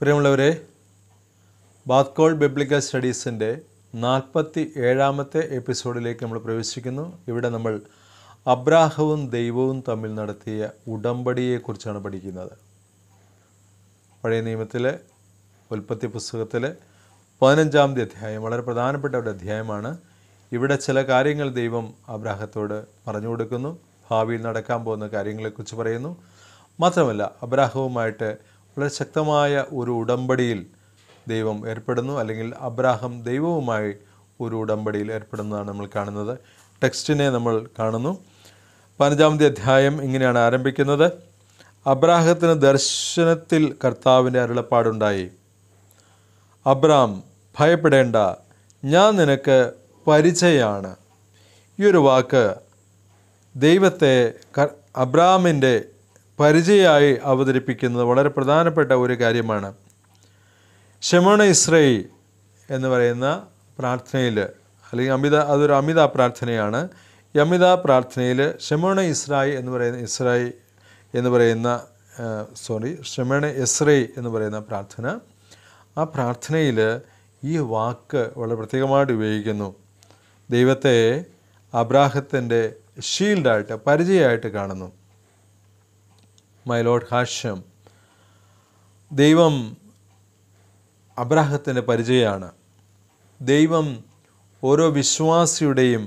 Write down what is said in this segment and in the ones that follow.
പ്രിയമുള്ളവരെ ബാത്കോൾ ബിബ്ലിക്കൽ സ്റ്റഡീസിൻ്റെ നാൽപ്പത്തി ഏഴാമത്തെ എപ്പിസോഡിലേക്ക് നമ്മൾ പ്രവേശിക്കുന്നു ഇവിടെ നമ്മൾ അബ്രാഹവും ദൈവവും തമ്മിൽ നടത്തിയ ഉടമ്പടിയെക്കുറിച്ചാണ് പഠിക്കുന്നത് പഴയ നിയമത്തിലെ ഉൽപ്പത്തി പുസ്തകത്തിലെ പതിനഞ്ചാമത്തെ അധ്യായം വളരെ പ്രധാനപ്പെട്ട ഒരു അധ്യായമാണ് ഇവിടെ ചില കാര്യങ്ങൾ ദൈവം അബ്രാഹത്തോട് പറഞ്ഞു കൊടുക്കുന്നു ഭാവിയിൽ നടക്കാൻ പോകുന്ന കാര്യങ്ങളെക്കുറിച്ച് പറയുന്നു മാത്രമല്ല അബ്രാഹവുമായിട്ട് വളരെ ശക്തമായ ഒരു ഉടമ്പടിയിൽ ദൈവം ഏർപ്പെടുന്നു അല്ലെങ്കിൽ അബ്രാഹം ദൈവവുമായി ഒരു ഉടമ്പടിയിൽ ഏർപ്പെടുന്നതാണ് നമ്മൾ കാണുന്നത് ടെക്സ്റ്റിനെ നമ്മൾ കാണുന്നു പതിനഞ്ചാമത്തെ അധ്യായം ഇങ്ങനെയാണ് ആരംഭിക്കുന്നത് അബ്രാഹത്തിന് ദർശനത്തിൽ കർത്താവിൻ്റെ അരുളപ്പാടുണ്ടായി അബ്രാം ഭയപ്പെടേണ്ട ഞാൻ നിനക്ക് പരിചയമാണ് ഈ ഒരു വാക്ക് ദൈവത്തെ അബ്രാമിൻ്റെ പരിചയമായി അവതരിപ്പിക്കുന്നത് വളരെ പ്രധാനപ്പെട്ട ഒരു കാര്യമാണ് ഷെമോണ ഇസ്രൈ എന്ന് പറയുന്ന പ്രാർത്ഥനയിൽ അല്ലെങ്കിൽ അമിത അതൊരു അമിത പ്രാർത്ഥനയാണ് അമിത പ്രാർത്ഥനയിൽ ഷെമോണ ഇസ്രായി എന്ന് പറയുന്ന ഇസ്രായി എന്ന് പറയുന്ന സോറി ഷെമോണ എസ്രൈ എന്ന് പറയുന്ന പ്രാർത്ഥന ആ പ്രാർത്ഥനയിൽ ഈ വാക്ക് വളരെ പ്രത്യേകമായിട്ട് ഉപയോഗിക്കുന്നു ദൈവത്തെ അബ്രാഹത്തിൻ്റെ ഷീൽഡായിട്ട് പരിചയമായിട്ട് കാണുന്നു മൈ ലോഡ് ഹാഷ്യം ദൈവം അബ്രാഹത്തിൻ്റെ പരിചയമാണ് ദൈവം ഓരോ വിശ്വാസിയുടെയും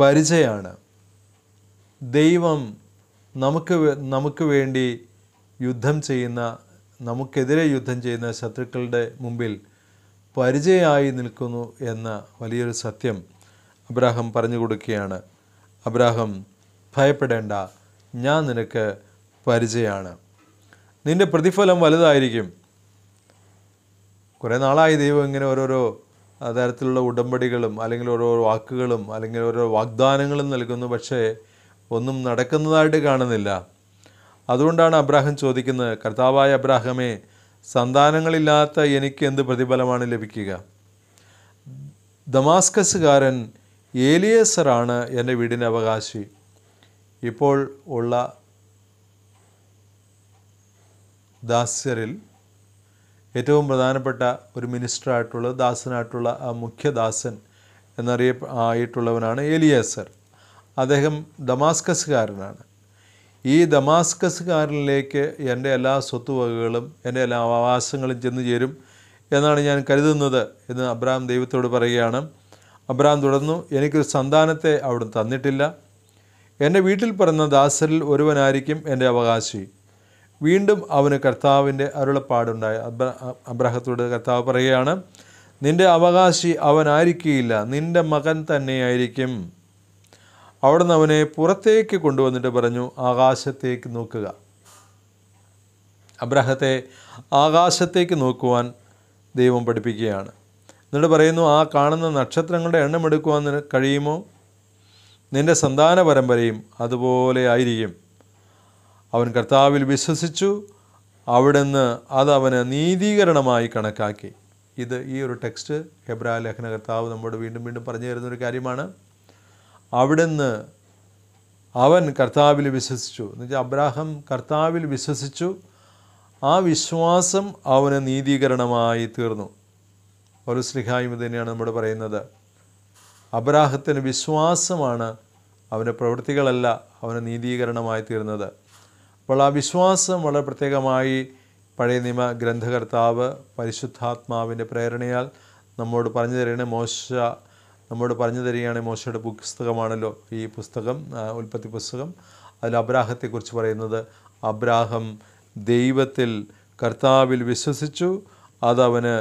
പരിചയമാണ് ദൈവം നമുക്ക് നമുക്ക് വേണ്ടി യുദ്ധം ചെയ്യുന്ന നമുക്കെതിരെ യുദ്ധം ചെയ്യുന്ന ശത്രുക്കളുടെ മുമ്പിൽ പരിചയമായി നിൽക്കുന്നു എന്ന വലിയൊരു സത്യം അബ്രാഹം പറഞ്ഞു കൊടുക്കുകയാണ് അബ്രാഹം ഭയപ്പെടേണ്ട ഞാൻ നിനക്ക് പരിചയമാണ് നിൻ്റെ പ്രതിഫലം വലുതായിരിക്കും കുറേ നാളായി ദൈവം ഇങ്ങനെ ഓരോരോ തരത്തിലുള്ള ഉടമ്പടികളും അല്ലെങ്കിൽ ഓരോ വാക്കുകളും അല്ലെങ്കിൽ ഓരോ വാഗ്ദാനങ്ങളും നൽകുന്നു പക്ഷേ ഒന്നും നടക്കുന്നതായിട്ട് കാണുന്നില്ല അതുകൊണ്ടാണ് അബ്രാഹം ചോദിക്കുന്നത് കർത്താവായ അബ്രാഹമേ സന്താനങ്ങളില്ലാത്ത എനിക്ക് എന്ത് പ്രതിഫലമാണ് ലഭിക്കുക ദമാസ്കസുകാരൻ ഏലിയേസറാണ് എൻ്റെ വീടിൻ്റെ അവകാശി ഇപ്പോൾ ഉള്ള ദാസ്യരിൽ ഏറ്റവും പ്രധാനപ്പെട്ട ഒരു മിനിസ്റ്ററായിട്ടുള്ള ദാസനായിട്ടുള്ള ആ മുഖ്യദാസൻ എന്നറിയ ആയിട്ടുള്ളവനാണ് ഏലിയാസർ അദ്ദേഹം ദമാസ്കസുകാരനാണ് ഈ ദമാസ്കസുകാരനിലേക്ക് എൻ്റെ എല്ലാ സ്വത്തുവകകളും എൻ്റെ എല്ലാ അവകാശങ്ങളും ചെന്ന് ചേരും എന്നാണ് ഞാൻ കരുതുന്നത് എന്ന് അബ്രാം ദൈവത്തോട് പറയുകയാണ് അബ്രാം തുടർന്നു എനിക്കൊരു സന്താനത്തെ അവിടെ തന്നിട്ടില്ല എൻ്റെ വീട്ടിൽ പറഞ്ഞ ദാസരിൽ ഒരുവനായിരിക്കും എൻ്റെ അവകാശി വീണ്ടും അവന് കർത്താവിൻ്റെ അരുളപ്പാടുണ്ടായി അബ്രഹത്തോട് കർത്താവ് പറയുകയാണ് നിന്റെ അവകാശി അവനായിരിക്കുകയില്ല നിന്റെ മകൻ തന്നെയായിരിക്കും നിന്ന് അവനെ പുറത്തേക്ക് കൊണ്ടുവന്നിട്ട് പറഞ്ഞു ആകാശത്തേക്ക് നോക്കുക അബ്രഹത്തെ ആകാശത്തേക്ക് നോക്കുവാൻ ദൈവം പഠിപ്പിക്കുകയാണ് എന്നിട്ട് പറയുന്നു ആ കാണുന്ന നക്ഷത്രങ്ങളുടെ എണ്ണമെടുക്കുവാൻ കഴിയുമോ നിൻ്റെ സന്താന പരമ്പരയും അതുപോലെ ആയിരിക്കും അവൻ കർത്താവിൽ വിശ്വസിച്ചു അവിടുന്ന് അത് അവന് നീതീകരണമായി കണക്കാക്കി ഇത് ഈ ഒരു ടെക്സ്റ്റ് ഹെബ്രാ ലേഖന കർത്താവ് നമ്മോട് വീണ്ടും വീണ്ടും പറഞ്ഞു തരുന്ന ഒരു കാര്യമാണ് അവിടുന്ന് അവൻ കർത്താവിൽ വിശ്വസിച്ചു എന്നുവെച്ചാൽ അബ്രാഹം കർത്താവിൽ വിശ്വസിച്ചു ആ വിശ്വാസം അവന് നീതീകരണമായി തീർന്നു ഒരു സ്ലിഹായും തന്നെയാണ് നമ്മോട് പറയുന്നത് അബ്രാഹത്തിന് വിശ്വാസമാണ് അവൻ്റെ പ്രവൃത്തികളല്ല അവന് നീതീകരണമായി തീർന്നത് അപ്പോൾ ആ വിശ്വാസം വളരെ പ്രത്യേകമായി പഴയ നിയമ ഗ്രന്ഥകർത്താവ് പരിശുദ്ധാത്മാവിൻ്റെ പ്രേരണയാൽ നമ്മോട് പറഞ്ഞു തരികയാണ് മോശ നമ്മോട് പറഞ്ഞു തരികയാണ് മോശയുടെ പുസ്തകമാണല്ലോ ഈ പുസ്തകം ഉൽപ്പത്തി പുസ്തകം അതിൽ അബ്രാഹത്തെക്കുറിച്ച് പറയുന്നത് അബ്രാഹം ദൈവത്തിൽ കർത്താവിൽ വിശ്വസിച്ചു അതവന്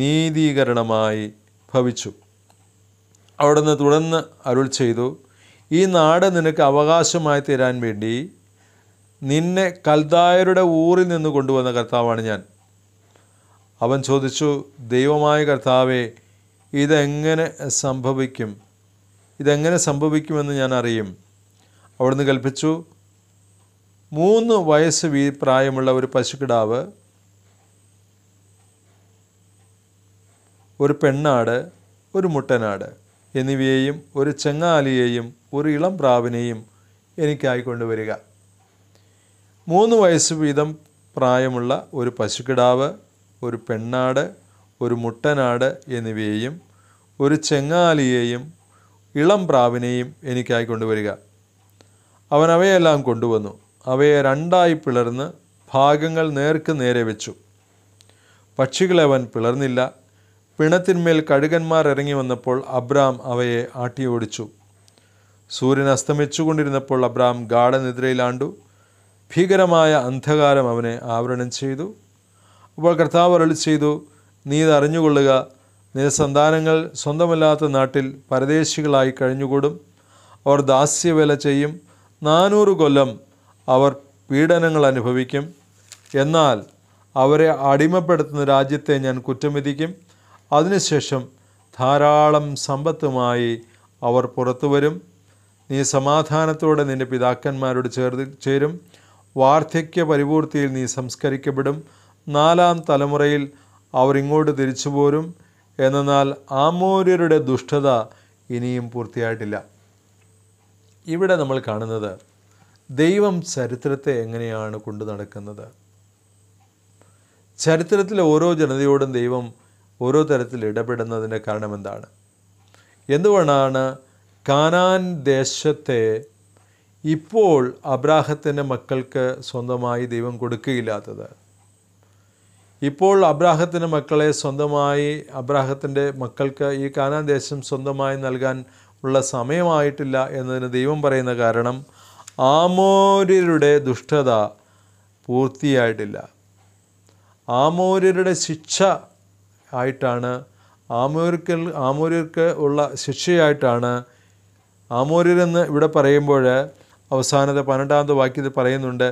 നീതീകരണമായി ഭവിച്ചു അവിടുന്ന് തുടർന്ന് അരുൾ ചെയ്തു ഈ നാട് നിനക്ക് അവകാശമായി തരാൻ വേണ്ടി നിന്നെ കൽദായരുടെ ഊറിൽ നിന്ന് കൊണ്ടുവന്ന കർത്താവാണ് ഞാൻ അവൻ ചോദിച്ചു ദൈവമായ കർത്താവേ ഇതെങ്ങനെ സംഭവിക്കും ഇതെങ്ങനെ സംഭവിക്കുമെന്ന് ഞാൻ അറിയും അവിടുന്ന് കൽപ്പിച്ചു മൂന്ന് വയസ്സ് വീ പ്രായമുള്ള ഒരു പശുക്കിടാവ് ഒരു പെണ്ണാട് ഒരു മുട്ടനാട് എന്നിവയെയും ഒരു ചെങ്ങാലിയെയും ഒരു ഇളം പ്രാവിനെയും എനിക്കായി കൊണ്ടുവരിക മൂന്ന് വയസ്സ് വീതം പ്രായമുള്ള ഒരു പശുക്കിടാവ് ഒരു പെണ്ണാട് ഒരു മുട്ടനാട് എന്നിവയെയും ഒരു ചെങ്ങാലിയെയും ഇളം പ്രാവിനെയും എനിക്കായി കൊണ്ടുവരിക അവൻ അവയെല്ലാം കൊണ്ടുവന്നു അവയെ രണ്ടായി പിളർന്ന് ഭാഗങ്ങൾ നേർക്ക് നേരെ വെച്ചു പക്ഷികളെ അവൻ പിളർന്നില്ല പിണത്തിന്മേൽ കഴുകന്മാർ ഇറങ്ങി വന്നപ്പോൾ അബ്രാം അവയെ ആട്ടിയോടിച്ചു സൂര്യൻ അസ്തമിച്ചുകൊണ്ടിരുന്നപ്പോൾ അബ്രാം ഗാഠനിദ്രയിലാണ്ടു ഭീകരമായ അന്ധകാരം അവനെ ആവരണം ചെയ്തു അപ്പോൾ കർത്താവ് അരളി ചെയ്തു നീ ഇത് അറിഞ്ഞുകൊള്ളുക നിന്റെ സന്താനങ്ങൾ സ്വന്തമല്ലാത്ത നാട്ടിൽ പരദേശികളായി കഴിഞ്ഞുകൂടും അവർ ദാസ്യവേല ചെയ്യും നാനൂറ് കൊല്ലം അവർ പീഡനങ്ങൾ അനുഭവിക്കും എന്നാൽ അവരെ അടിമപ്പെടുത്തുന്ന രാജ്യത്തെ ഞാൻ കുറ്റം വിധിക്കും അതിനുശേഷം ധാരാളം സമ്പത്തുമായി അവർ പുറത്തു വരും നീ സമാധാനത്തോടെ നിൻ്റെ പിതാക്കന്മാരോട് ചേർ ചേരും വാർദ്ധക്യ പരിപൂർത്തിയിൽ നീ സംസ്കരിക്കപ്പെടും നാലാം തലമുറയിൽ അവർ ഇങ്ങോട്ട് തിരിച്ചു പോരും എന്നാൽ ആമോര്യരുടെ ദുഷ്ടത ഇനിയും പൂർത്തിയായിട്ടില്ല ഇവിടെ നമ്മൾ കാണുന്നത് ദൈവം ചരിത്രത്തെ എങ്ങനെയാണ് കൊണ്ടു നടക്കുന്നത് ചരിത്രത്തിലെ ഓരോ ജനതയോടും ദൈവം ഓരോ തരത്തിൽ ഇടപെടുന്നതിൻ്റെ കാരണം എന്താണ് എന്തുകൊണ്ടാണ് കാനാൻ ദേശത്തെ ഇപ്പോൾ അബ്രാഹത്തിൻ്റെ മക്കൾക്ക് സ്വന്തമായി ദൈവം കൊടുക്കുകയില്ലാത്തത് ഇപ്പോൾ അബ്രാഹത്തിൻ്റെ മക്കളെ സ്വന്തമായി അബ്രാഹത്തിൻ്റെ മക്കൾക്ക് ഈ കാനാൻ ദേശം സ്വന്തമായി നൽകാൻ ഉള്ള സമയമായിട്ടില്ല എന്നതിന് ദൈവം പറയുന്ന കാരണം ആമോര്യരുടെ ദുഷ്ടത പൂർത്തിയായിട്ടില്ല ആമോര്യരുടെ ശിക്ഷ ആയിട്ടാണ് ആമോര്യർക്കൽ ആമോര്യർക്ക് ഉള്ള ശിക്ഷയായിട്ടാണ് ആമോര്യരെന്ന് ഇവിടെ പറയുമ്പോൾ അവസാനത്തെ പന്ത്രണ്ടാമത്തെ വാക്യത്തിൽ പറയുന്നുണ്ട്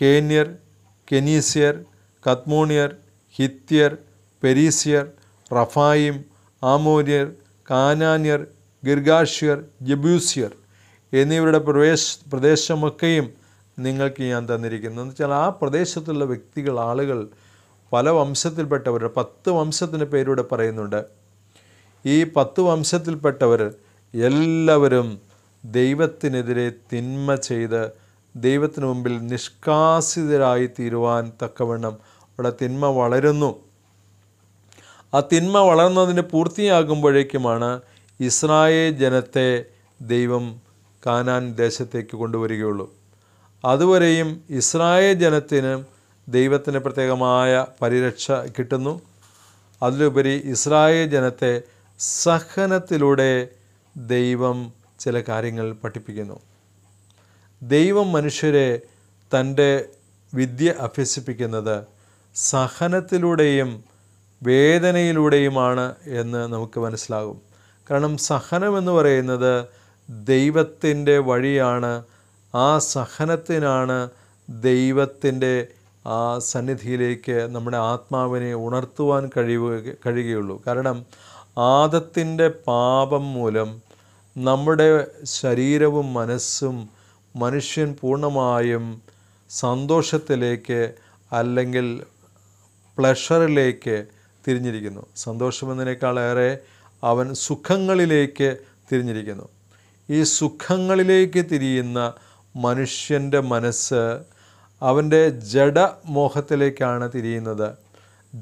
കേന്യർ കെനീസ്യർ കത്മോണിയർ ഹിത്യർ പെരീസ്യർ റഫായിം ആമോര്യർ കാനാന്യർ ഗിർഗാഷ്യർ ജബ്യൂസ്യർ എന്നിവരുടെ പ്രവേശ പ്രദേശമൊക്കെയും നിങ്ങൾക്ക് ഞാൻ തന്നിരിക്കുന്നു എന്ന് വെച്ചാൽ ആ പ്രദേശത്തുള്ള വ്യക്തികൾ ആളുകൾ പല വംശത്തിൽപ്പെട്ടവർ പത്ത് വംശത്തിൻ്റെ പേരൂടെ പറയുന്നുണ്ട് ഈ പത്ത് വംശത്തിൽപ്പെട്ടവർ എല്ലാവരും ദൈവത്തിനെതിരെ തിന്മ ചെയ്ത് ദൈവത്തിന് മുമ്പിൽ നിഷ്കാസിതരായി തീരുവാൻ തക്കവണ്ണം അവിടെ തിന്മ വളരുന്നു ആ തിന്മ വളർന്നതിന് പൂർത്തിയാകുമ്പോഴേക്കുമാണ് ഇസ്രായേൽ ജനത്തെ ദൈവം കാനാൻ ദേശത്തേക്ക് കൊണ്ടുവരികയുള്ളൂ അതുവരെയും ഇസ്രായേൽ ജനത്തിന് ദൈവത്തിന് പ്രത്യേകമായ പരിരക്ഷ കിട്ടുന്നു അതിലുപരി ഇസ്രായേൽ ജനത്തെ സഹനത്തിലൂടെ ദൈവം ചില കാര്യങ്ങൾ പഠിപ്പിക്കുന്നു ദൈവം മനുഷ്യരെ തൻ്റെ വിദ്യ അഭ്യസിപ്പിക്കുന്നത് സഹനത്തിലൂടെയും വേദനയിലൂടെയുമാണ് എന്ന് നമുക്ക് മനസ്സിലാകും കാരണം സഹനം എന്ന് പറയുന്നത് ദൈവത്തിൻ്റെ വഴിയാണ് ആ സഹനത്തിനാണ് ദൈവത്തിൻ്റെ ആ സന്നിധിയിലേക്ക് നമ്മുടെ ആത്മാവിനെ ഉണർത്തുവാൻ കഴിയുക കഴിയുകയുള്ളൂ കാരണം ആദത്തിൻ്റെ പാപം മൂലം നമ്മുടെ ശരീരവും മനസ്സും മനുഷ്യൻ പൂർണ്ണമായും സന്തോഷത്തിലേക്ക് അല്ലെങ്കിൽ പ്ലഷറിലേക്ക് തിരിഞ്ഞിരിക്കുന്നു സന്തോഷമെന്നതിനേക്കാളേറെ അവൻ സുഖങ്ങളിലേക്ക് തിരിഞ്ഞിരിക്കുന്നു ഈ സുഖങ്ങളിലേക്ക് തിരിയുന്ന മനുഷ്യൻ്റെ മനസ്സ് അവൻ്റെ ജഡമോഹത്തിലേക്കാണ് തിരിയുന്നത്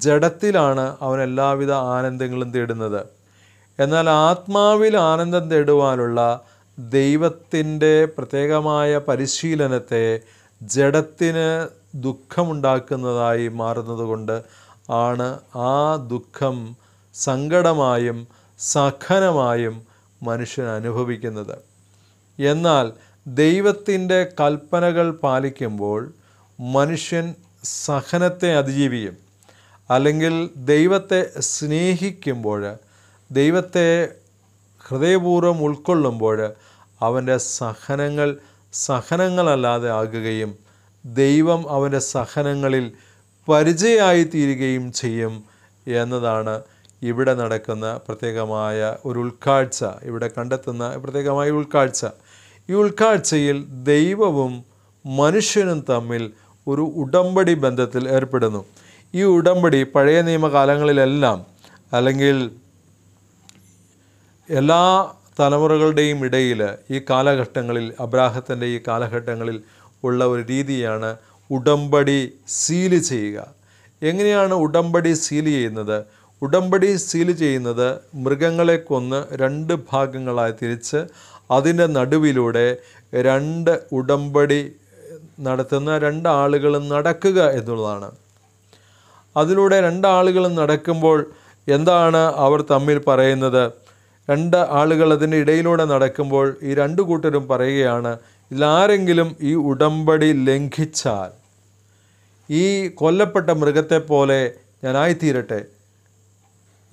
ജഡത്തിലാണ് അവൻ എല്ലാവിധ ആനന്ദങ്ങളും തേടുന്നത് എന്നാൽ ആത്മാവിൽ ആനന്ദം തേടുവാനുള്ള ദൈവത്തിൻ്റെ പ്രത്യേകമായ പരിശീലനത്തെ ജഡത്തിന് ദുഃഖമുണ്ടാക്കുന്നതായി മാറുന്നതുകൊണ്ട് ആണ് ആ ദുഃഖം സങ്കടമായും സഖനമായും മനുഷ്യൻ അനുഭവിക്കുന്നത് എന്നാൽ ദൈവത്തിൻ്റെ കൽപ്പനകൾ പാലിക്കുമ്പോൾ മനുഷ്യൻ സഹനത്തെ അതിജീവിക്കും അല്ലെങ്കിൽ ദൈവത്തെ സ്നേഹിക്കുമ്പോൾ ദൈവത്തെ ഹൃദയപൂർവ്വം ഉൾക്കൊള്ളുമ്പോൾ അവൻ്റെ സഹനങ്ങൾ സഹനങ്ങളല്ലാതെ ആകുകയും ദൈവം അവൻ്റെ സഹനങ്ങളിൽ പരിചയമായിത്തീരുകയും തീരുകയും ചെയ്യും എന്നതാണ് ഇവിടെ നടക്കുന്ന പ്രത്യേകമായ ഒരു ഉൾക്കാഴ്ച ഇവിടെ കണ്ടെത്തുന്ന പ്രത്യേകമായ ഉൾക്കാഴ്ച ഈ ഉൾക്കാഴ്ചയിൽ ദൈവവും മനുഷ്യനും തമ്മിൽ ഒരു ഉടമ്പടി ബന്ധത്തിൽ ഏർപ്പെടുന്നു ഈ ഉടമ്പടി പഴയ നിയമകാലങ്ങളിലെല്ലാം അല്ലെങ്കിൽ എല്ലാ തലമുറകളുടെയും ഇടയിൽ ഈ കാലഘട്ടങ്ങളിൽ അബ്രാഹത്തിൻ്റെ ഈ കാലഘട്ടങ്ങളിൽ ഉള്ള ഒരു രീതിയാണ് ഉടമ്പടി സീല് ചെയ്യുക എങ്ങനെയാണ് ഉടമ്പടി സീൽ ചെയ്യുന്നത് ഉടമ്പടി സീൽ ചെയ്യുന്നത് മൃഗങ്ങളെ കൊന്ന് രണ്ട് ഭാഗങ്ങളായി തിരിച്ച് അതിൻ്റെ നടുവിലൂടെ രണ്ട് ഉടമ്പടി നടത്തുന്ന ആളുകൾ നടക്കുക എന്നുള്ളതാണ് അതിലൂടെ ആളുകൾ നടക്കുമ്പോൾ എന്താണ് അവർ തമ്മിൽ പറയുന്നത് രണ്ട് ആളുകൾ അതിൻ്റെ ഇടയിലൂടെ നടക്കുമ്പോൾ ഈ രണ്ട് കൂട്ടരും പറയുകയാണ് ഇതിലാരെങ്കിലും ഈ ഉടമ്പടി ലംഘിച്ചാൽ ഈ കൊല്ലപ്പെട്ട മൃഗത്തെ പോലെ ഞാനായിത്തീരട്ടെ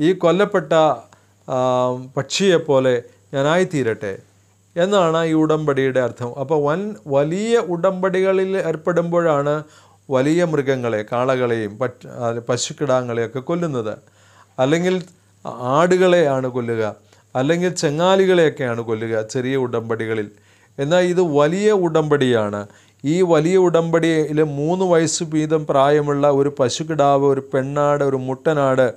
ഈ കൊല്ലപ്പെട്ട പക്ഷിയെപ്പോലെ ഞാനായിത്തീരട്ടെ എന്നാണ് ഈ ഉടമ്പടിയുടെ അർത്ഥം അപ്പോൾ വൻ വലിയ ഉടമ്പടികളിൽ ഏർപ്പെടുമ്പോഴാണ് വലിയ മൃഗങ്ങളെ കാളകളെയും പശുക്കിടാങ്ങളെയൊക്കെ കൊല്ലുന്നത് അല്ലെങ്കിൽ ആടുകളെയാണ് കൊല്ലുക അല്ലെങ്കിൽ ചെങ്ങാലികളെയൊക്കെയാണ് കൊല്ലുക ചെറിയ ഉടമ്പടികളിൽ എന്നാൽ ഇത് വലിയ ഉടമ്പടിയാണ് ഈ വലിയ ഉടമ്പടിയിൽ മൂന്ന് വയസ്സ് വീതം പ്രായമുള്ള ഒരു പശുക്കിടാവ് ഒരു പെണ്ണാട് ഒരു മുട്ടനാട്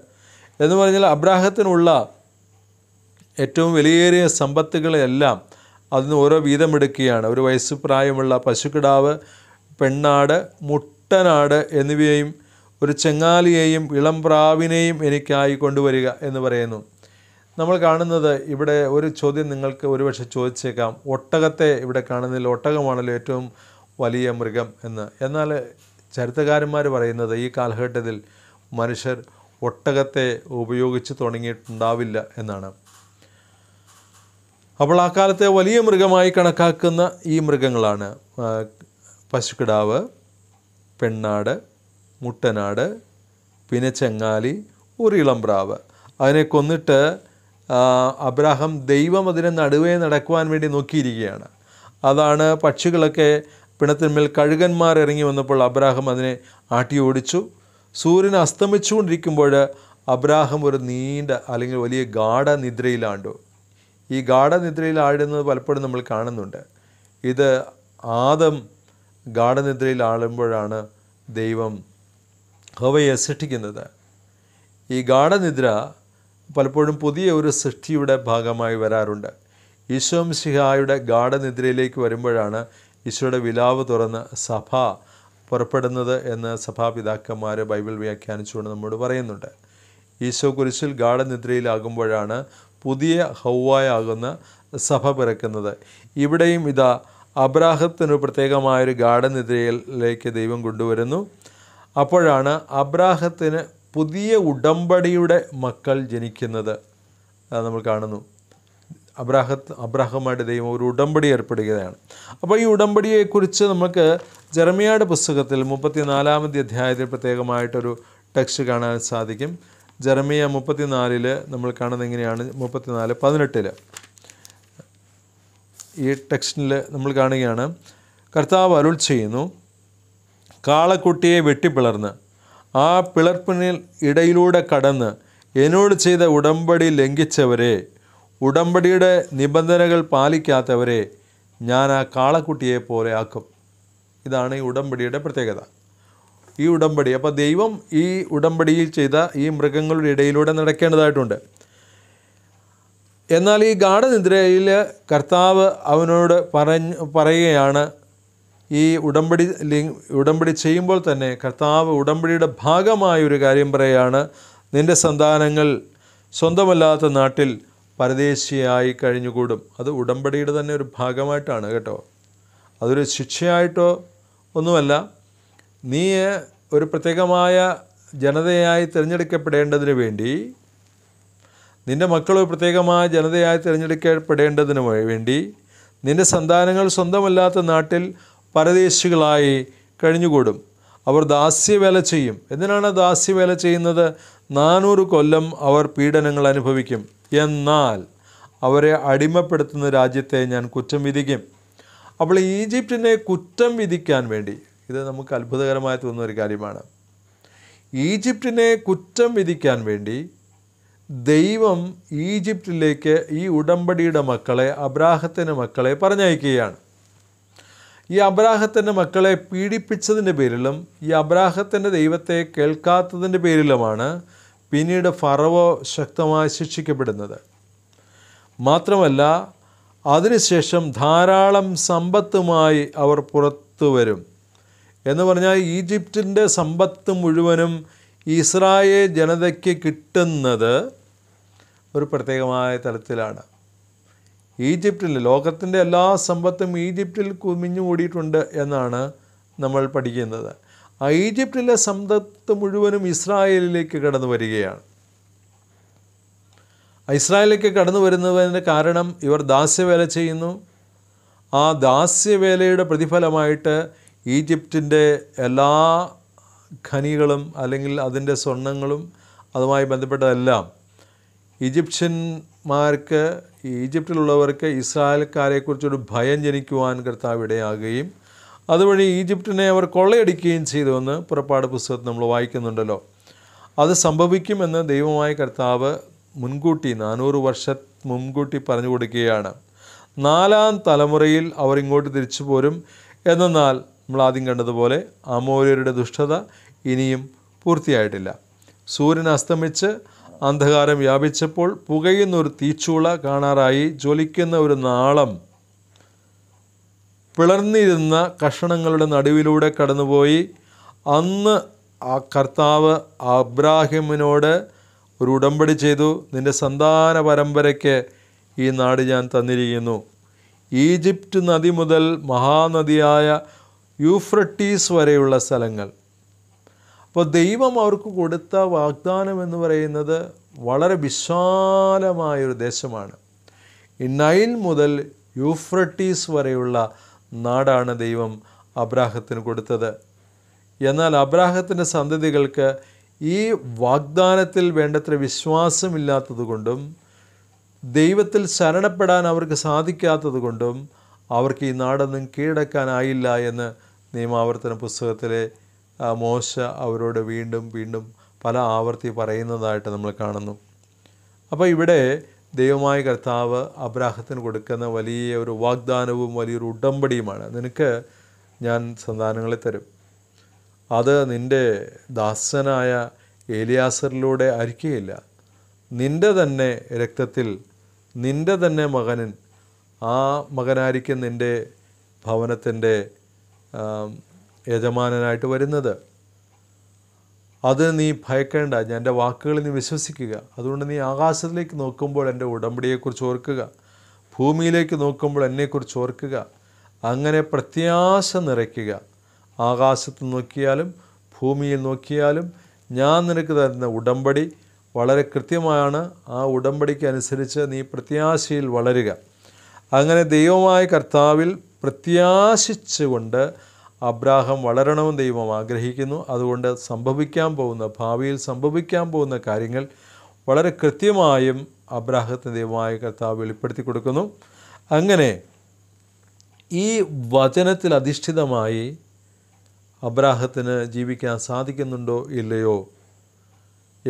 എന്ന് പറഞ്ഞാൽ അബ്രാഹത്തിനുള്ള ഏറ്റവും വിലയേറിയ സമ്പത്തുകളെല്ലാം നിന്ന് ഓരോ വീതമെടുക്കുകയാണ് ഒരു വയസ്സ് പ്രായമുള്ള പശുക്കിടാവ് പെണ്ണാട് മുട്ടനാട് എന്നിവയെയും ഒരു ചെങ്ങാലിയെയും ഇളംപ്രാവിനെയും എനിക്കായി കൊണ്ടുവരിക എന്ന് പറയുന്നു നമ്മൾ കാണുന്നത് ഇവിടെ ഒരു ചോദ്യം നിങ്ങൾക്ക് ഒരുപക്ഷെ ചോദിച്ചേക്കാം ഒട്ടകത്തെ ഇവിടെ കാണുന്നതിൽ ഒട്ടകമാണല്ലോ ഏറ്റവും വലിയ മൃഗം എന്ന് എന്നാൽ ചരിത്രകാരന്മാർ പറയുന്നത് ഈ കാലഘട്ടത്തിൽ മനുഷ്യർ ഒട്ടകത്തെ ഉപയോഗിച്ച് തുടങ്ങിയിട്ടുണ്ടാവില്ല എന്നാണ് അപ്പോൾ ആ കാലത്തെ വലിയ മൃഗമായി കണക്കാക്കുന്ന ഈ മൃഗങ്ങളാണ് പശുക്കിടാവ് പെണ്ണാട് മുട്ടനാട് പിന്നെ ചെങ്ങാലി ഒരു ഇളംപ്രാവ് അതിനെ കൊന്നിട്ട് അബ്രാഹം ദൈവം അതിനെ നടുവേ നടക്കുവാൻ വേണ്ടി നോക്കിയിരിക്കുകയാണ് അതാണ് പക്ഷികളൊക്കെ പിണത്തിന്മേൽ കഴുകന്മാർ ഇറങ്ങി വന്നപ്പോൾ അബ്രാഹം അതിനെ ആട്ടി ഓടിച്ചു സൂര്യൻ അസ്തമിച്ചുകൊണ്ടിരിക്കുമ്പോൾ അബ്രാഹം ഒരു നീണ്ട അല്ലെങ്കിൽ വലിയ ഗാഠനിദ്രയിലാണ്ടു ഈ ഗാഠനിദ്രയിൽ പലപ്പോഴും നമ്മൾ കാണുന്നുണ്ട് ഇത് ആദം ഗാഠനിദ്രയിൽ ആളുമ്പോഴാണ് ദൈവം ഹവയെ സൃഷ്ടിക്കുന്നത് ഈ ഗാഠനിദ്ര പലപ്പോഴും പുതിയ ഒരു സൃഷ്ടിയുടെ ഭാഗമായി വരാറുണ്ട് ഈശോം ശിഹായുടെ ഗാഠനിദ്രയിലേക്ക് വരുമ്പോഴാണ് ഈശോയുടെ വിലാവ് തുറന്ന് സഭ പുറപ്പെടുന്നത് എന്ന് സഭാപിതാക്കന്മാർ ബൈബിൾ വ്യാഖ്യാനിച്ചുകൊണ്ട് നമ്മോട് പറയുന്നുണ്ട് ഈശോ കുരിശിൽ ഗാഠനിദ്രയിലാകുമ്പോഴാണ് പുതിയ ഹൗവായാകുന്ന സഭ പിറക്കുന്നത് ഇവിടെയും ഇതാ അബ്രാഹത്തിനു പ്രത്യേകമായൊരു ഗാഠനിദ്രയിലേക്ക് ദൈവം കൊണ്ടുവരുന്നു അപ്പോഴാണ് അബ്രാഹത്തിന് പുതിയ ഉടമ്പടിയുടെ മക്കൾ ജനിക്കുന്നത് നമ്മൾ കാണുന്നു അബ്രാഹത്ത് അബ്രാഹമായിട്ട് ദൈവം ഒരു ഉടമ്പടി ഏർപ്പെടുകയാണ് അപ്പോൾ ഈ ഉടമ്പടിയെക്കുറിച്ച് നമുക്ക് ജർമിയയുടെ പുസ്തകത്തിൽ മുപ്പത്തിനാലാമത്തെ അധ്യായത്തിൽ പ്രത്യേകമായിട്ടൊരു ടെക്സ്റ്റ് കാണാൻ സാധിക്കും ജർമിയ മുപ്പത്തിനാലിൽ നമ്മൾ കാണുന്നത് എങ്ങനെയാണ് മുപ്പത്തിനാല് പതിനെട്ടിൽ ഈ ടെക്സ്റ്റിൽ നമ്മൾ കാണുകയാണ് കർത്താവ് അരുൾ ചെയ്യുന്നു കാളക്കുട്ടിയെ വെട്ടിപ്പിളർന്ന് ആ പിളർപ്പിനിൽ ഇടയിലൂടെ കടന്ന് എന്നോട് ചെയ്ത ഉടമ്പടി ലംഘിച്ചവരെ ഉടമ്പടിയുടെ നിബന്ധനകൾ പാലിക്കാത്തവരെ ഞാൻ ആ കാളക്കുട്ടിയെ പോലെ ആക്കും ഇതാണ് ഈ ഉടമ്പടിയുടെ പ്രത്യേകത ഈ ഉടമ്പടി അപ്പോൾ ദൈവം ഈ ഉടമ്പടിയിൽ ചെയ്ത ഈ മൃഗങ്ങളുടെ ഇടയിലൂടെ നടക്കേണ്ടതായിട്ടുണ്ട് എന്നാൽ ഈ ഗാഠനിദ്രയിൽ കർത്താവ് അവനോട് പറഞ്ഞ് പറയുകയാണ് ഈ ഉടമ്പടി ഉടമ്പടി ചെയ്യുമ്പോൾ തന്നെ കർത്താവ് ഉടമ്പടിയുടെ ഭാഗമായ ഒരു കാര്യം പറയുകയാണ് നിൻ്റെ സന്താനങ്ങൾ സ്വന്തമല്ലാത്ത നാട്ടിൽ പരദേശിയായി കഴിഞ്ഞുകൂടും അത് ഉടമ്പടിയുടെ തന്നെ ഒരു ഭാഗമായിട്ടാണ് കേട്ടോ അതൊരു ശിക്ഷയായിട്ടോ ഒന്നുമല്ല നീ ഒരു പ്രത്യേകമായ ജനതയായി തിരഞ്ഞെടുക്കപ്പെടേണ്ടതിന് വേണ്ടി നിൻ്റെ മക്കൾ ഒരു പ്രത്യേകമായ ജനതയായി തിരഞ്ഞെടുക്കപ്പെടേണ്ടതിന് വേണ്ടി നിൻ്റെ സന്താനങ്ങൾ സ്വന്തമല്ലാത്ത നാട്ടിൽ പരദേശികളായി കഴിഞ്ഞുകൂടും അവർ ദാസ്യവേല ചെയ്യും എന്തിനാണ് ദാസ്യവേല ചെയ്യുന്നത് നാനൂറ് കൊല്ലം അവർ പീഡനങ്ങൾ അനുഭവിക്കും എന്നാൽ അവരെ അടിമപ്പെടുത്തുന്ന രാജ്യത്തെ ഞാൻ കുറ്റം വിധിക്കും അപ്പോൾ ഈജിപ്തിനെ കുറ്റം വിധിക്കാൻ വേണ്ടി ഇത് നമുക്ക് അത്ഭുതകരമായി തോന്നുന്ന ഒരു കാര്യമാണ് ഈജിപ്തിനെ കുറ്റം വിധിക്കാൻ വേണ്ടി ദൈവം ഈജിപ്തിലേക്ക് ഈ ഉടമ്പടിയുടെ മക്കളെ അബ്രാഹത്തിൻ്റെ മക്കളെ പറഞ്ഞയക്കുകയാണ് ഈ അബ്രാഹത്തിൻ്റെ മക്കളെ പീഡിപ്പിച്ചതിൻ്റെ പേരിലും ഈ അബ്രാഹത്തിൻ്റെ ദൈവത്തെ കേൾക്കാത്തതിൻ്റെ പേരിലുമാണ് പിന്നീട് ഫറവോ ശക്തമായി ശിക്ഷിക്കപ്പെടുന്നത് മാത്രമല്ല അതിനുശേഷം ധാരാളം സമ്പത്തുമായി അവർ പുറത്തു വരും എന്ന് പറഞ്ഞാൽ ഈജിപ്തിൻ്റെ സമ്പത്ത് മുഴുവനും ഇസ്രായേൽ ജനതയ്ക്ക് കിട്ടുന്നത് ഒരു പ്രത്യേകമായ തലത്തിലാണ് ഈജിപ്തിൽ ലോകത്തിൻ്റെ എല്ലാ സമ്പത്തും ഈജിപ്തിൽ കുമിഞ്ഞുകൂടിയിട്ടുണ്ട് എന്നാണ് നമ്മൾ പഠിക്കുന്നത് ഈജിപ്തിലെ സമ്പത്ത് മുഴുവനും ഇസ്രായേലിലേക്ക് കടന്നു വരികയാണ് ഇസ്രായേലിലേക്ക് കടന്നു വരുന്നതിന് കാരണം ഇവർ ദാസ്യവേല ചെയ്യുന്നു ആ ദാസ്യവേലയുടെ പ്രതിഫലമായിട്ട് ഈജിപ്തിൻ്റെ എല്ലാ ഖനികളും അല്ലെങ്കിൽ അതിൻ്റെ സ്വർണ്ണങ്ങളും അതുമായി ബന്ധപ്പെട്ടതെല്ലാം ഈജിപ്ഷ്യന്മാർക്ക് ഈജിപ്തിലുള്ളവർക്ക് ഇസ്രായേൽക്കാരെക്കുറിച്ചൊരു ഭയം ജനിക്കുവാൻ കർത്താവ് ഇടയാകുകയും അതുവഴി ഈജിപ്തിനെ അവർ കൊള്ളയടിക്കുകയും ചെയ്തുവെന്ന് പുറപ്പാട് പുസ്തകത്തിൽ നമ്മൾ വായിക്കുന്നുണ്ടല്ലോ അത് സംഭവിക്കുമെന്ന് ദൈവമായ കർത്താവ് മുൻകൂട്ടി നാനൂറ് വർഷ മുൻകൂട്ടി പറഞ്ഞു കൊടുക്കുകയാണ് നാലാം തലമുറയിൽ അവർ ഇങ്ങോട്ട് തിരിച്ചു പോരും എന്നാൽ നമ്മൾ ആദ്യം കണ്ടതുപോലെ അമോര്യരുടെ ദുഷ്ടത ഇനിയും പൂർത്തിയായിട്ടില്ല സൂര്യൻ അസ്തമിച്ച് അന്ധകാരം വ്യാപിച്ചപ്പോൾ പുകയുന്ന ഒരു തീച്ചൂള കാണാറായി ജ്വലിക്കുന്ന ഒരു നാളം പിളർന്നിരുന്ന കഷണങ്ങളുടെ നടുവിലൂടെ കടന്നുപോയി അന്ന് ആ കർത്താവ് അബ്രാഹിമിനോട് ഒരു ഉടമ്പടി ചെയ്തു നിൻ്റെ സന്താന പരമ്പരയ്ക്ക് ഈ നാട് ഞാൻ തന്നിരിക്കുന്നു ഈജിപ്റ്റ് നദി മുതൽ മഹാനദിയായ യൂഫ്രട്ടീസ് വരെയുള്ള സ്ഥലങ്ങൾ അപ്പോൾ ദൈവം അവർക്ക് കൊടുത്ത വാഗ്ദാനം എന്ന് പറയുന്നത് വളരെ വിശാലമായൊരു ദേശമാണ് ഈ നൈൽ മുതൽ യൂഫ്രട്ടീസ് വരെയുള്ള നാടാണ് ദൈവം അബ്രാഹത്തിന് കൊടുത്തത് എന്നാൽ അബ്രാഹത്തിൻ്റെ സന്തതികൾക്ക് ഈ വാഗ്ദാനത്തിൽ വേണ്ടത്ര വിശ്വാസമില്ലാത്തതുകൊണ്ടും ദൈവത്തിൽ ശരണപ്പെടാൻ അവർക്ക് സാധിക്കാത്തതുകൊണ്ടും അവർക്ക് ഈ നാടൊന്നും കീഴടക്കാനായില്ല എന്ന് നിയമാവർത്തന പുസ്തകത്തിലെ മോശ അവരോട് വീണ്ടും വീണ്ടും പല ആവർത്തി പറയുന്നതായിട്ട് നമ്മൾ കാണുന്നു അപ്പോൾ ഇവിടെ ദൈവമായ കർത്താവ് അബ്രാഹത്തിന് കൊടുക്കുന്ന വലിയ ഒരു വാഗ്ദാനവും വലിയൊരു ഉടമ്പടിയുമാണ് നിനക്ക് ഞാൻ സന്താനങ്ങളെ തരും അത് നിൻ്റെ ദാസനായ ഏലിയാസറിലൂടെ അരിക്കുകയില്ല നിൻ്റെ തന്നെ രക്തത്തിൽ നിൻ്റെ തന്നെ മകനിൻ ആ മകനായിരിക്കും നിൻ്റെ ഭവനത്തിൻ്റെ യജമാനനായിട്ട് വരുന്നത് അത് നീ ഭയക്കേണ്ട ഞാൻ എൻ്റെ വാക്കുകളിൽ നീ വിശ്വസിക്കുക അതുകൊണ്ട് നീ ആകാശത്തിലേക്ക് നോക്കുമ്പോൾ എൻ്റെ ഉടമ്പടിയെക്കുറിച്ച് ഓർക്കുക ഭൂമിയിലേക്ക് നോക്കുമ്പോൾ എന്നെക്കുറിച്ച് ഓർക്കുക അങ്ങനെ പ്രത്യാശ നിറയ്ക്കുക ആകാശത്ത് നോക്കിയാലും ഭൂമിയിൽ നോക്കിയാലും ഞാൻ നിനക്ക് തരുന്ന ഉടമ്പടി വളരെ കൃത്യമാണ് ആ ഉടമ്പടിക്ക് അനുസരിച്ച് നീ പ്രത്യാശയിൽ വളരുക അങ്ങനെ ദൈവമായ കർത്താവിൽ പ്രത്യാശിച്ചുകൊണ്ട് അബ്രാഹം വളരണമെന്ന് ദൈവം ആഗ്രഹിക്കുന്നു അതുകൊണ്ട് സംഭവിക്കാൻ പോകുന്ന ഭാവിയിൽ സംഭവിക്കാൻ പോകുന്ന കാര്യങ്ങൾ വളരെ കൃത്യമായും അബ്രാഹത്തിന് ദൈവമായ കർത്താവ് വെളിപ്പെടുത്തി കൊടുക്കുന്നു അങ്ങനെ ഈ വചനത്തിൽ അധിഷ്ഠിതമായി അബ്രാഹത്തിന് ജീവിക്കാൻ സാധിക്കുന്നുണ്ടോ ഇല്ലയോ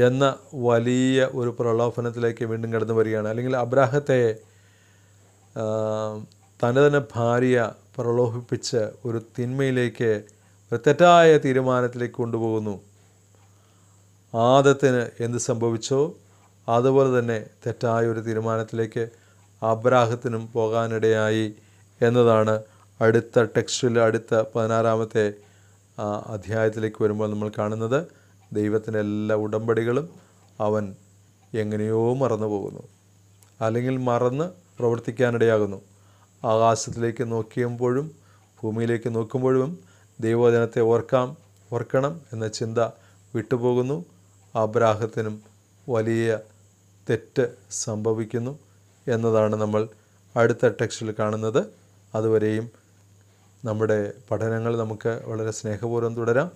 എന്ന വലിയ ഒരു പ്രലോഭനത്തിലേക്ക് വീണ്ടും കടന്നു വരികയാണ് അല്ലെങ്കിൽ അബ്രാഹത്തെ തന്നെ തന്നെ ഭാര്യ പ്രലോഭിപ്പിച്ച് ഒരു തിന്മയിലേക്ക് ഒരു തെറ്റായ തീരുമാനത്തിലേക്ക് കൊണ്ടുപോകുന്നു ആദത്തിന് എന്ത് സംഭവിച്ചോ അതുപോലെ തന്നെ തെറ്റായ ഒരു തീരുമാനത്തിലേക്ക് അബ്രാഹത്തിനും പോകാനിടയായി എന്നതാണ് അടുത്ത ടെക്സ്റ്റിൽ അടുത്ത പതിനാറാമത്തെ അധ്യായത്തിലേക്ക് വരുമ്പോൾ നമ്മൾ കാണുന്നത് ദൈവത്തിൻ്റെ എല്ലാ ഉടമ്പടികളും അവൻ എങ്ങനെയോ മറന്നു പോകുന്നു അല്ലെങ്കിൽ മറന്ന് പ്രവർത്തിക്കാനിടയാകുന്നു ആകാശത്തിലേക്ക് നോക്കിയപ്പോഴും ഭൂമിയിലേക്ക് നോക്കുമ്പോഴും ദൈവജനത്തെ ഓർക്കാം ഓർക്കണം എന്ന ചിന്ത വിട്ടുപോകുന്നു അബ്രാഹത്തിനും വലിയ തെറ്റ് സംഭവിക്കുന്നു എന്നതാണ് നമ്മൾ അടുത്ത ടെക്സ്റ്റിൽ കാണുന്നത് അതുവരെയും നമ്മുടെ പഠനങ്ങൾ നമുക്ക് വളരെ സ്നേഹപൂർവ്വം തുടരാം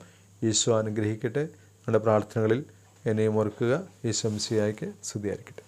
ഈശോ അനുഗ്രഹിക്കട്ടെ നമ്മുടെ പ്രാർത്ഥനകളിൽ എന്നെയും ഓർക്കുക ഈശോ മിസിയായിക്ക് സ്തുതിയായിരിക്കട്ടെ